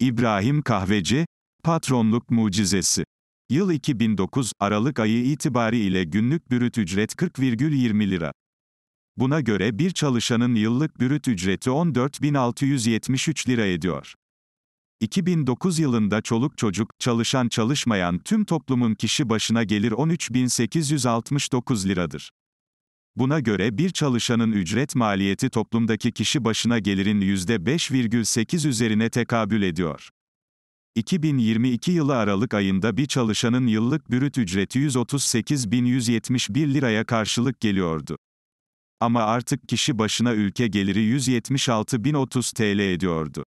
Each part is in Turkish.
İbrahim Kahveci, Patronluk Mucizesi. Yıl 2009, Aralık ayı itibariyle günlük bürüt ücret 40,20 lira. Buna göre bir çalışanın yıllık bürüt ücreti 14.673 lira ediyor. 2009 yılında çoluk çocuk, çalışan çalışmayan tüm toplumun kişi başına gelir 13.869 liradır. Buna göre bir çalışanın ücret maliyeti toplumdaki kişi başına gelirin %5,8 üzerine tekabül ediyor. 2022 yılı Aralık ayında bir çalışanın yıllık bürüt ücreti 138.171 liraya karşılık geliyordu. Ama artık kişi başına ülke geliri 176.030 TL ediyordu.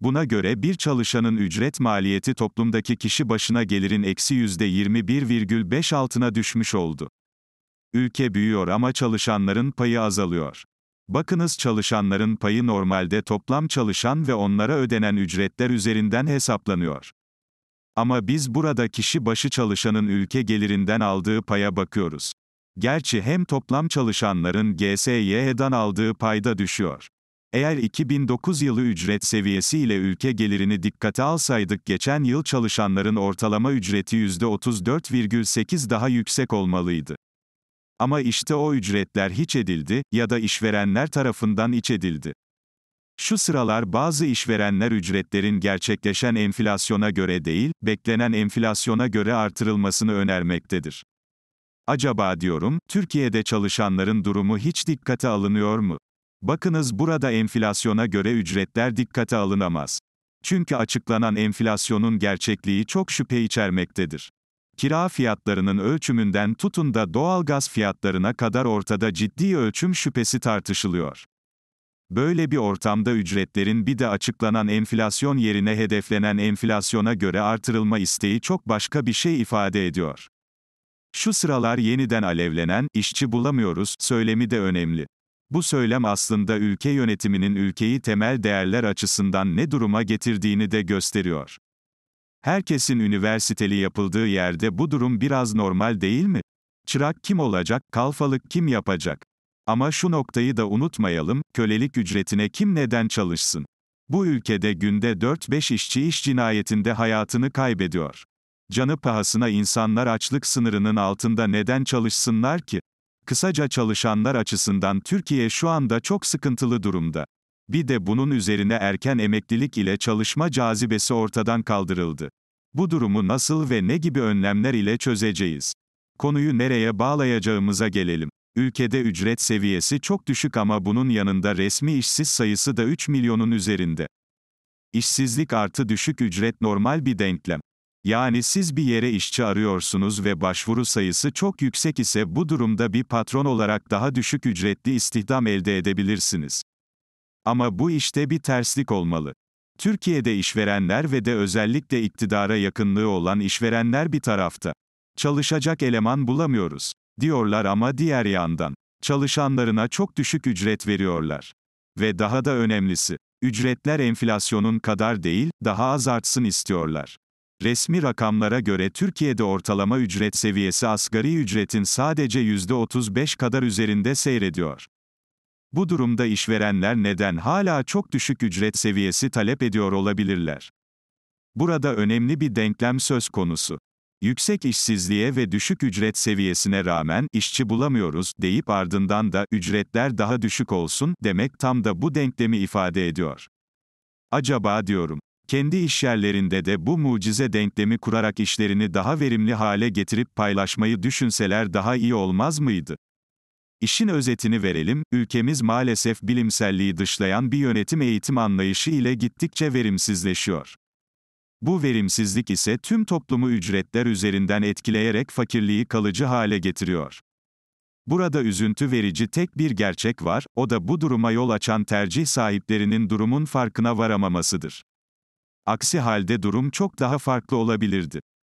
Buna göre bir çalışanın ücret maliyeti toplumdaki kişi başına gelirin eksi %21,5 altına düşmüş oldu. Ülke büyüyor ama çalışanların payı azalıyor. Bakınız çalışanların payı normalde toplam çalışan ve onlara ödenen ücretler üzerinden hesaplanıyor. Ama biz burada kişi başı çalışanın ülke gelirinden aldığı paya bakıyoruz. Gerçi hem toplam çalışanların GSY'den aldığı payda düşüyor. Eğer 2009 yılı ücret seviyesi ile ülke gelirini dikkate alsaydık geçen yıl çalışanların ortalama ücreti %34,8 daha yüksek olmalıydı. Ama işte o ücretler hiç edildi ya da işverenler tarafından iç edildi. Şu sıralar bazı işverenler ücretlerin gerçekleşen enflasyona göre değil, beklenen enflasyona göre artırılmasını önermektedir. Acaba diyorum, Türkiye'de çalışanların durumu hiç dikkate alınıyor mu? Bakınız burada enflasyona göre ücretler dikkate alınamaz. Çünkü açıklanan enflasyonun gerçekliği çok şüphe içermektedir kira fiyatlarının ölçümünden tutun da doğalgaz fiyatlarına kadar ortada ciddi ölçüm şüphesi tartışılıyor. Böyle bir ortamda ücretlerin bir de açıklanan enflasyon yerine hedeflenen enflasyona göre artırılma isteği çok başka bir şey ifade ediyor. Şu sıralar yeniden alevlenen, işçi bulamıyoruz, söylemi de önemli. Bu söylem aslında ülke yönetiminin ülkeyi temel değerler açısından ne duruma getirdiğini de gösteriyor. Herkesin üniversiteli yapıldığı yerde bu durum biraz normal değil mi? Çırak kim olacak, kalfalık kim yapacak? Ama şu noktayı da unutmayalım, kölelik ücretine kim neden çalışsın? Bu ülkede günde 4-5 işçi iş cinayetinde hayatını kaybediyor. Canı pahasına insanlar açlık sınırının altında neden çalışsınlar ki? Kısaca çalışanlar açısından Türkiye şu anda çok sıkıntılı durumda. Bir de bunun üzerine erken emeklilik ile çalışma cazibesi ortadan kaldırıldı. Bu durumu nasıl ve ne gibi önlemler ile çözeceğiz? Konuyu nereye bağlayacağımıza gelelim. Ülkede ücret seviyesi çok düşük ama bunun yanında resmi işsiz sayısı da 3 milyonun üzerinde. İşsizlik artı düşük ücret normal bir denklem. Yani siz bir yere işçi arıyorsunuz ve başvuru sayısı çok yüksek ise bu durumda bir patron olarak daha düşük ücretli istihdam elde edebilirsiniz. Ama bu işte bir terslik olmalı. Türkiye'de işverenler ve de özellikle iktidara yakınlığı olan işverenler bir tarafta. Çalışacak eleman bulamıyoruz, diyorlar ama diğer yandan. Çalışanlarına çok düşük ücret veriyorlar. Ve daha da önemlisi, ücretler enflasyonun kadar değil, daha az artsın istiyorlar. Resmi rakamlara göre Türkiye'de ortalama ücret seviyesi asgari ücretin sadece %35 kadar üzerinde seyrediyor. Bu durumda işverenler neden hala çok düşük ücret seviyesi talep ediyor olabilirler? Burada önemli bir denklem söz konusu. Yüksek işsizliğe ve düşük ücret seviyesine rağmen işçi bulamıyoruz deyip ardından da ücretler daha düşük olsun demek tam da bu denklemi ifade ediyor. Acaba diyorum, kendi işyerlerinde de bu mucize denklemi kurarak işlerini daha verimli hale getirip paylaşmayı düşünseler daha iyi olmaz mıydı? İşin özetini verelim, ülkemiz maalesef bilimselliği dışlayan bir yönetim eğitim anlayışı ile gittikçe verimsizleşiyor. Bu verimsizlik ise tüm toplumu ücretler üzerinden etkileyerek fakirliği kalıcı hale getiriyor. Burada üzüntü verici tek bir gerçek var, o da bu duruma yol açan tercih sahiplerinin durumun farkına varamamasıdır. Aksi halde durum çok daha farklı olabilirdi.